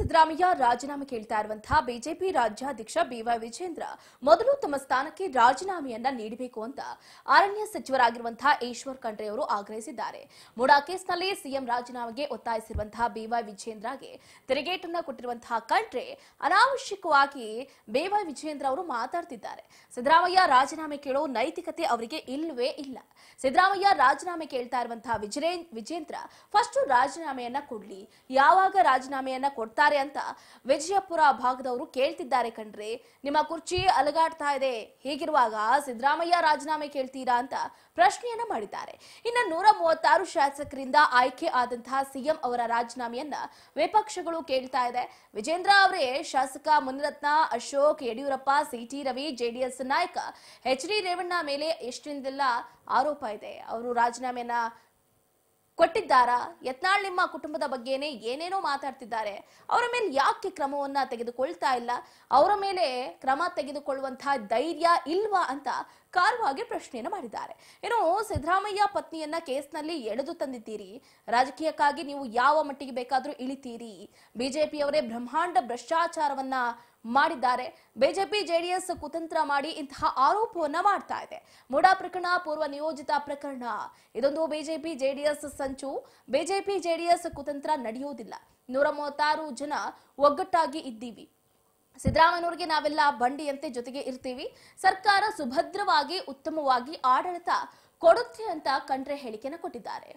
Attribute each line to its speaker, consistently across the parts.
Speaker 1: ಸಿದ್ದರಾಮಯ್ಯ ರಾಜೀನಾಮೆ ಕೇಳ್ತಾ ಇರುವಂತಹ ಬಿಜೆಪಿ ರಾಜ್ಯಾಧ್ಯಕ್ಷ ಬಿವೈ ವಿಜೇಂದ್ರ ಮೊದಲು ತಮ್ಮ ಸ್ಥಾನಕ್ಕೆ ರಾಜೀನಾಮೆಯನ್ನ ನೀಡಬೇಕು ಅಂತ ಅರಣ್ಯ ಸಚಿವರಾಗಿರುವಂತಹ ಈಶ್ವರ್ ಖಂಡ್ರೆ ಅವರು ಆಗ್ರಹಿಸಿದ್ದಾರೆ ಮೂಡಾ ಸಿಎಂ ರಾಜೀನಾಮೆಗೆ ಒತ್ತಾಯಿಸಿರುವಂತಹ ಬಿವೈ ವಿಜೇಂದ್ರಗೆ ತಿರುಗೇಟನ್ನ ಕೊಟ್ಟಿರುವಂತಹ ಖಂಡ್ರೆ ಅನಾವಶ್ಯಕವಾಗಿ ಬಿವೈ ವಿಜೇಂದ್ರ ಅವರು ಮಾತಾಡ್ತಿದ್ದಾರೆ ಸಿದ್ದರಾಮಯ್ಯ ರಾಜೀನಾಮೆ ಕೇಳೋ ನೈತಿಕತೆ ಅವರಿಗೆ ಇಲ್ಲವೇ ಇಲ್ಲ ಸಿದ್ದರಾಮಯ್ಯ ರಾಜೀನಾಮೆ ಕೇಳ್ತಾ ಇರುವಂತಹ ವಿಜೇಂದ್ರ ಫಸ್ಟ್ ರಾಜೀನಾಮೆಯನ್ನ ಕೊಡ್ಲಿ ಯಾವಾಗ ರಾಜೀನಾಮೆಯನ್ನ ಕೊಡ್ತಾ ಅಂತ ವಿಜಯಪುರ ಭಾಗದವರು ಕೇಳ್ತಿದ್ದಾರೆ ಕಣ್ರಿ ನಿಮ್ಮ ಕುರ್ಚಿ ಅಲಗಾಡ್ತಾ ಇದೆ ಹೀಗಿರುವಾಗ ಸಿದ್ದರಾಮಯ್ಯ ರಾಜೀನಾಮೆ ಕೇಳ್ತೀರಾ ಅಂತ ಪ್ರಶ್ನೆಯನ್ನ ಮಾಡಿದ್ದಾರೆ ಇನ್ನು ನೂರ ಮೂವತ್ತಾರು ಶಾಸಕರಿಂದ ಆಯ್ಕೆ ಆದಂತಹ ಸಿಎಂ ಅವರ ರಾಜೀನಾಮೆಯನ್ನ ವಿಪಕ್ಷಗಳು ಕೇಳ್ತಾ ಇದೆ ವಿಜೇಂದ್ರ ಅವರೇ ಶಾಸಕ ಮುನಿರತ್ನ ಅಶೋಕ್ ಯಡಿಯೂರಪ್ಪ ಸಿಟಿ ರವಿ ಜೆಡಿಎಸ್ ನಾಯಕ ಎಚ್ ಡಿ ರೇವಣ್ಣ ಮೇಲೆ ಎಷ್ಟರಿಂದೆಲ್ಲ ಆರೋಪ ಇದೆ ಅವರು ರಾಜೀನಾಮೆಯನ್ನ ಕೊಟ್ಟಿದ್ದಾರಾ ಯತ್ನಾಳ್ ನಿಮ್ಮ ಕುಟುಂಬದ ಬಗ್ಗೆನೆ ಏನೇನೋ ಮಾತಾಡ್ತಿದ್ದಾರೆ ಅವರ ಮೇಲೆ ಯಾಕೆ ಕ್ರಮವನ್ನ ತೆಗೆದುಕೊಳ್ತಾ ಇಲ್ಲ ಅವರ ಮೇಲೆ ಕ್ರಮ ತೆಗೆದುಕೊಳ್ಳುವಂತಹ ಧೈರ್ಯ ಇಲ್ವಾ ಅಂತ ಕಾರವಾಗಿ ಪ್ರಶ್ನೆಯನ್ನು ಮಾಡಿದ್ದಾರೆ ಏನು ಸಿದ್ದರಾಮಯ್ಯ ಪತ್ನಿಯನ್ನ ಕೇಸ್ನಲ್ಲಿ ಎಳೆದು ತಂದಿದ್ದೀರಿ ರಾಜಕೀಯಕ್ಕಾಗಿ ನೀವು ಯಾವ ಮಟ್ಟಿಗೆ ಬೇಕಾದರೂ ಇಳಿತೀರಿ ಬಿಜೆಪಿಯವರೇ ಬ್ರಹ್ಮಾಂಡ ಭ್ರಷ್ಟಾಚಾರವನ್ನ ಮಾಡಿದ್ದಾರೆ ಬಿಜೆಪಿ ಜೆಡಿಎಸ್ ಕುತಂತ್ರ ಮಾಡಿ ಇಂತಹ ಆರೋಪವನ್ನ ಮಾಡ್ತಾ ಇದೆ ಮುಡಾ ಪ್ರಕರಣ ಪೂರ್ವ ನಿಯೋಜಿತ ಪ್ರಕರಣ ಇದೊಂದು ಬಿಜೆಪಿ ಜೆಡಿಎಸ್ ಸಂಚು ಬಿಜೆಪಿ ಜೆಡಿಎಸ್ ಕುತಂತ್ರ ನಡೆಯುವುದಿಲ್ಲ ನೂರ ಮೂವತ್ತಾರು ಜನ ಒಗ್ಗಟ್ಟಾಗಿ ಇದ್ದೀವಿ ಸಿದ್ದರಾಮಯ್ಯನವರಿಗೆ ನಾವೆಲ್ಲ ಬಂಡಿಯಂತೆ ಜೊತೆಗೆ ಇರ್ತೀವಿ ಸರ್ಕಾರ ಸುಭದ್ರವಾಗಿ ಉತ್ತಮವಾಗಿ ಆಡಳಿತ ಕೊಡುತ್ತೆ ಅಂತ ಕಂಡ್ರೆ ಹೇಳಿಕೆನ ಕೊಟ್ಟಿದ್ದಾರೆ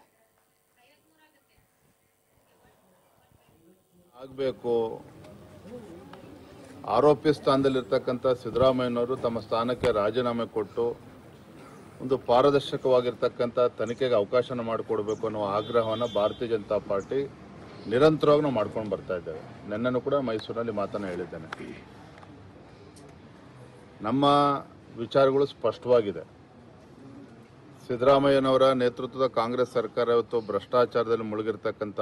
Speaker 2: ಆಗಬೇಕು ಆರೋಪಿ ಸ್ಥಾನದಲ್ಲಿರ್ತಕ್ಕಂಥ ಸಿದ್ದರಾಮಯ್ಯನವರು ತಮ್ಮ ಸ್ಥಾನಕ್ಕೆ ರಾಜೀನಾಮೆ ಕೊಟ್ಟು ಒಂದು ಪಾರದರ್ಶಕವಾಗಿರ್ತಕ್ಕಂಥ ತನಿಖೆಗೆ ಅವಕಾಶನ ಮಾಡಿಕೊಡ್ಬೇಕು ಅನ್ನೋ ಆಗ್ರಹವನ್ನು ಭಾರತೀಯ ಜನತಾ ಪಾರ್ಟಿ ನಿರಂತರವಾಗಿ ನಾವು ಮಾಡ್ಕೊಂಡು ಬರ್ತಾ ಇದ್ದೇವೆ ನನ್ನನ್ನು ಕೂಡ ಮೈಸೂರಿನಲ್ಲಿ ಮಾತನ್ನು ಹೇಳಿದ್ದೇನೆ ನಮ್ಮ ವಿಚಾರಗಳು ಸ್ಪಷ್ಟವಾಗಿದೆ ಸಿದ್ದರಾಮಯ್ಯನವರ ನೇತೃತ್ವದ ಕಾಂಗ್ರೆಸ್ ಸರ್ಕಾರ ಇವತ್ತು ಭ್ರಷ್ಟಾಚಾರದಲ್ಲಿ ಮುಳುಗಿರ್ತಕ್ಕಂಥ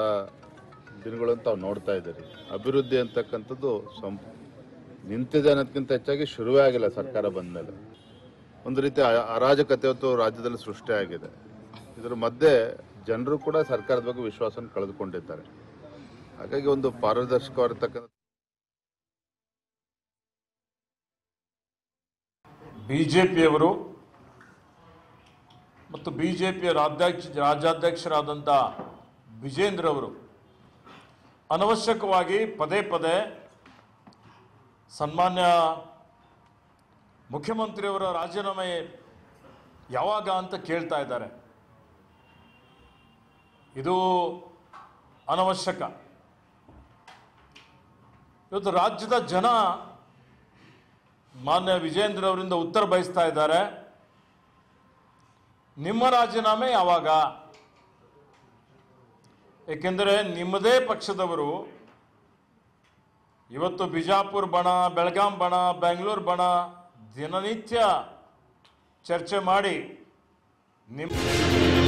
Speaker 2: ದಿನಗಳನ್ನು ತಾವು ನೋಡ್ತಾ ಇದ್ದೀರಿ ಅಭಿವೃದ್ಧಿ ಅಂತಕ್ಕಂಥದ್ದು ಸಂಪ್ ನಿಂತಿದೆ ಅನ್ನೋದಕ್ಕಿಂತ ಹೆಚ್ಚಾಗಿ ಶುರುವೇ ಆಗಿಲ್ಲ ಸರ್ಕಾರ ಬಂದ ಮೇಲೆ ಒಂದು ರೀತಿ ಅರಾಜಕತೆ ಹೊತ್ತು ರಾಜ್ಯದಲ್ಲಿ ಆಗಿದೆ ಇದರ ಮಧ್ಯೆ ಜನರು ಕೂಡ ಸರ್ಕಾರದ ಬಗ್ಗೆ ವಿಶ್ವಾಸ ಕಳೆದುಕೊಂಡಿದ್ದಾರೆ ಹಾಗಾಗಿ ಒಂದು ಪಾರದರ್ಶಕವಾಗಿರ್ತಕ್ಕಂಥ
Speaker 3: ಬಿಜೆಪಿಯವರು ಮತ್ತು ಬಿಜೆಪಿಯ ರಾಜ್ಯಾಧ್ಯಕ್ಷ ರಾಜ್ಯಾಧ್ಯಕ್ಷರಾದಂಥ ವಿಜೇಂದ್ರ ಅವರು ಅನವಶ್ಯಕವಾಗಿ ಪದೇ ಪದೇ ಸನ್ಮಾನ್ಯ ಮುಖ್ಯಮಂತ್ರಿಯವರ ರಾಜೀನಾಮೆ ಯಾವಾಗ ಅಂತ ಕೇಳ್ತಾ ಇದ್ದಾರೆ ಇದು ಅನವಶ್ಯಕ ಇವತ್ತು ರಾಜ್ಯದ ಜನ ಮಾನ್ಯ ವಿಜೇಂದ್ರ ಅವರಿಂದ ಉತ್ತರ ಬಯಸ್ತಾ ಇದ್ದಾರೆ ನಿಮ್ಮ ರಾಜೀನಾಮೆ ಯಾವಾಗ ಏಕೆಂದರೆ ನಿಮ್ಮದೇ ಪಕ್ಷದವರು ಇವತ್ತು ಬಿಜಾಪುರ ಬಣ ಬೆಳಗಾಂ ಬಣ ಬೆಂಗಳೂರು ಬಣ ದಿನನಿತ್ಯ ಚರ್ಚೆ ಮಾಡಿ ನಿಮ್ಮ